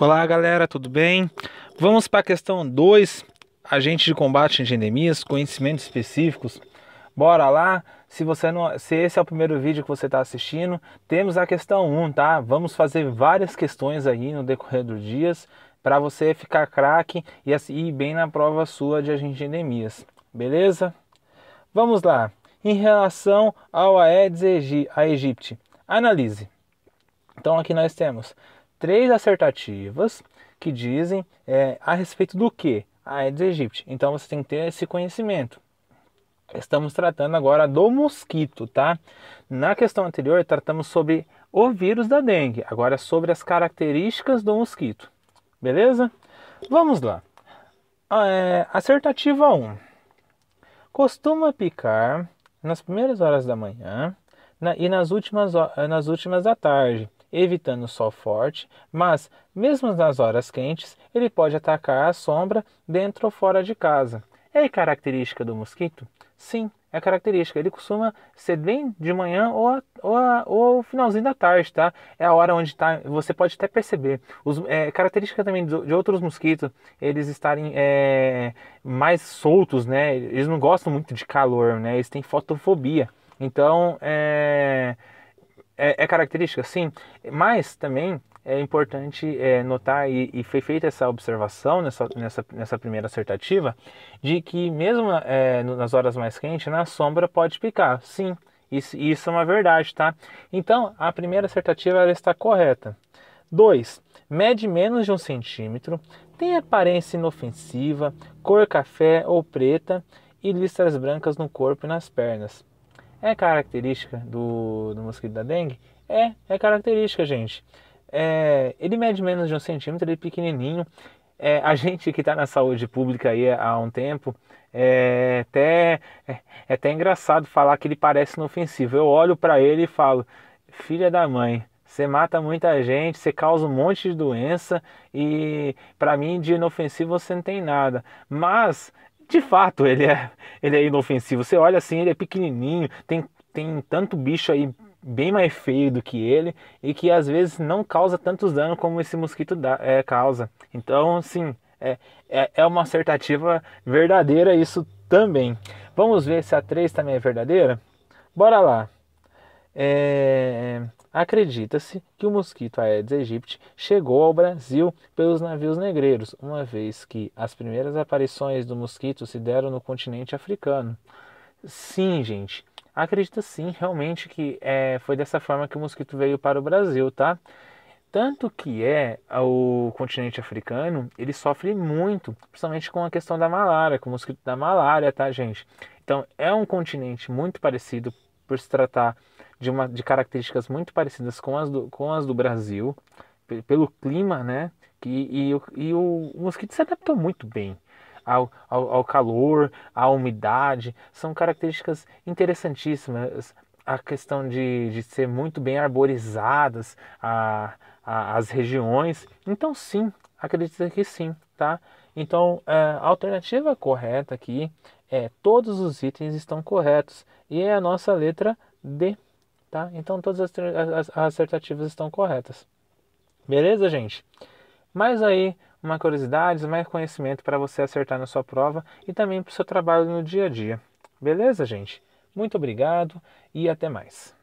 Olá galera, tudo bem? Vamos para a questão 2, agente de combate de endemias, conhecimentos específicos. Bora lá? Se você não, se esse é o primeiro vídeo que você está assistindo, temos a questão 1, um, tá? Vamos fazer várias questões aí no decorrer dos dias para você ficar craque e ir bem na prova sua de agente de endemias, beleza? Vamos lá. Em relação ao Aedes aegypti, analise. Então aqui nós temos três acertativas que dizem é, a respeito do que? A Aedes aegypti. Então você tem que ter esse conhecimento. Estamos tratando agora do mosquito, tá? Na questão anterior tratamos sobre o vírus da dengue, agora sobre as características do mosquito. Beleza? Vamos lá. Ah, é, acertativa 1. Costuma picar nas primeiras horas da manhã na, e nas últimas, nas últimas da tarde evitando o sol forte, mas, mesmo nas horas quentes, ele pode atacar a sombra dentro ou fora de casa. É característica do mosquito? Sim, é característica. Ele costuma ser bem de manhã ou, a, ou, a, ou o finalzinho da tarde, tá? É a hora onde tá. Você pode até perceber. Os, é, característica também de, de outros mosquitos, eles estarem é, mais soltos, né? Eles não gostam muito de calor, né? Eles têm fotofobia. Então, é é, é característica, sim, mas também é importante é, notar, e, e, foi feita essa observação nessa, nessa, nessa primeira acertativa, de que mesmo é, nas horas mais quentes, na sombra pode picar. Sim, isso, isso é uma verdade, tá? Então, a primeira acertativa ela está correta. 2. Mede menos de um centímetro, tem aparência inofensiva, cor café ou preta e listras brancas no corpo e nas pernas. É característica do, do mosquito da dengue? É, é característica, gente. É, ele mede menos de um centímetro, ele é pequenininho. É, a gente que está na saúde pública aí há um tempo, é até, é, é até engraçado falar que ele parece inofensivo. Eu olho para ele e falo, filha da mãe, você mata muita gente, você causa um monte de doença e para mim de inofensivo você não tem nada. Mas de fato, ele é, ele é inofensivo. Você olha assim, ele é pequenininho, tem, tem tanto bicho aí bem mais feio do que ele e que às vezes não causa tantos danos como esse mosquito dá, é, causa. Então, assim, é, é, é uma acertativa verdadeira isso também. Vamos ver se a 3 também é verdadeira? Bora lá. É... Acredita-se que o mosquito Aedes aegypti chegou ao Brasil pelos navios negreiros, uma vez que as primeiras aparições do mosquito se deram no continente africano. Sim, gente, acredita sim, realmente que é, foi dessa forma que o mosquito veio para o Brasil, tá? Tanto que é o continente africano, ele sofre muito, principalmente com a questão da malária, com o mosquito da malária, tá, gente? Então, é um continente muito parecido por se tratar de, uma, de características muito parecidas com as do, com as do Brasil, pelo clima, né? E, e, e o, o mosquito se adaptou muito bem. Ao, ao, ao, calor, à umidade, são características interessantíssimas. A questão de, de ser muito bem arborizadas a, a, as regiões. Então, sim, acredito que sim, tá? Então, é, a alternativa correta aqui é todos os itens estão corretos e é a nossa letra D. Tá? Então todas as, as, as assertativas estão corretas. Beleza, gente? mais aí, uma curiosidade, mais conhecimento para você acertar na sua prova e também para o seu trabalho no dia a dia. Beleza, gente? Muito obrigado e até mais.